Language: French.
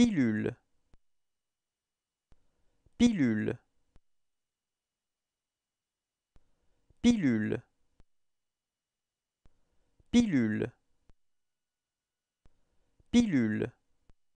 Pilule Pilule Pilule Pilule Pilule